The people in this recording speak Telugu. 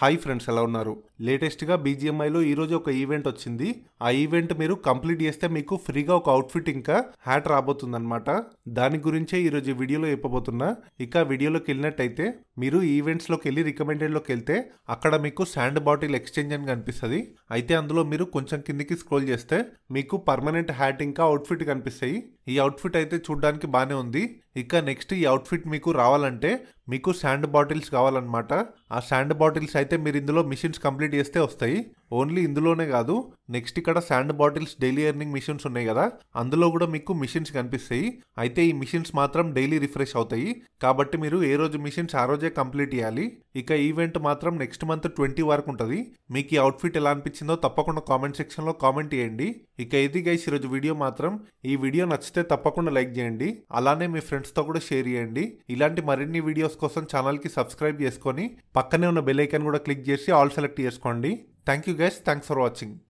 హాయ్ ఫ్రెండ్స్ ఎలా ఉన్నారు లేటెస్ట్గా బీజిఎంఐలో ఈరోజు ఒక ఈవెంట్ వచ్చింది ఆ ఈవెంట్ మీరు కంప్లీట్ చేస్తే మీకు ఫ్రీగా ఒక అవుట్ఫిట్ ఇంకా హ్యాట్ అనమాట దాని గురించే ఈరోజు వీడియోలో చెప్పబోతున్నా ఇక వీడియోలోకి వెళ్ళినట్టయితే మీరు ఈవెంట్స్లోకి వెళ్ళి రికమెండెడ్లోకి వెళ్తే అక్కడ మీకు శాండ్ బాటిల్ ఎక్స్చేంజ్ అని కనిపిస్తుంది అయితే అందులో మీరు కొంచెం కిందికి స్క్రోల్ చేస్తే మీకు పర్మనెంట్ హ్యాట్ ఇంకా అవుట్ఫిట్ కనిపిస్తాయి ఈ అవుట్ఫిట్ అయితే చూడడానికి బాగానే ఉంది ఇక నెక్స్ట్ ఈ అవుట్ఫిట్ మీకు రావాలంటే మీకు శాండ్ బాటిల్స్ కావాలన్నమాట ఆ శాండ్ బాటిల్స్ అయితే మీరు ఇందులో మిషన్స్ కంప్లీట్ చేస్తే వస్తాయి ఓన్లీ ఇందులోనే కాదు నెక్స్ట్ ఇక్కడ sand bottles daily earning missions ఉన్నాయి కదా అందులో కూడా మీకు మిషన్స్ కనిపిస్తాయి అయితే ఈ మిషన్స్ మాత్రం డైలీ రిఫ్రెష్ అవుతాయి కాబట్టి మీరు ఏ రోజు మిషన్స్ ఆ రోజే కంప్లీట్ చేయాలి ఇక ఈవెంట్ మాత్రం నెక్స్ట్ మంత్ ట్వంటీ వరకు ఉంటుంది మీకు ఈ అవుట్ఫిట్ ఎలా అనిపించిందో తప్పకుండా కామెంట్ సెక్షన్లో కామెంట్ చేయండి ఇక ఇది గైస్ ఈరోజు వీడియో మాత్రం ఈ వీడియో నచ్చితే తప్పకుండా లైక్ చేయండి అలానే మీ ఫ్రెండ్స్తో కూడా షేర్ చేయండి ఇలాంటి మరిన్ని వీడియోస్ కోసం ఛానల్కి సబ్స్క్రైబ్ చేసుకొని పక్కనే ఉన్న బెల్ ఐకాన్ కూడా క్లిక్ చేసి ఆల్ సెలెక్ట్ చేసుకోండి Thank you guys. Thanks for watching.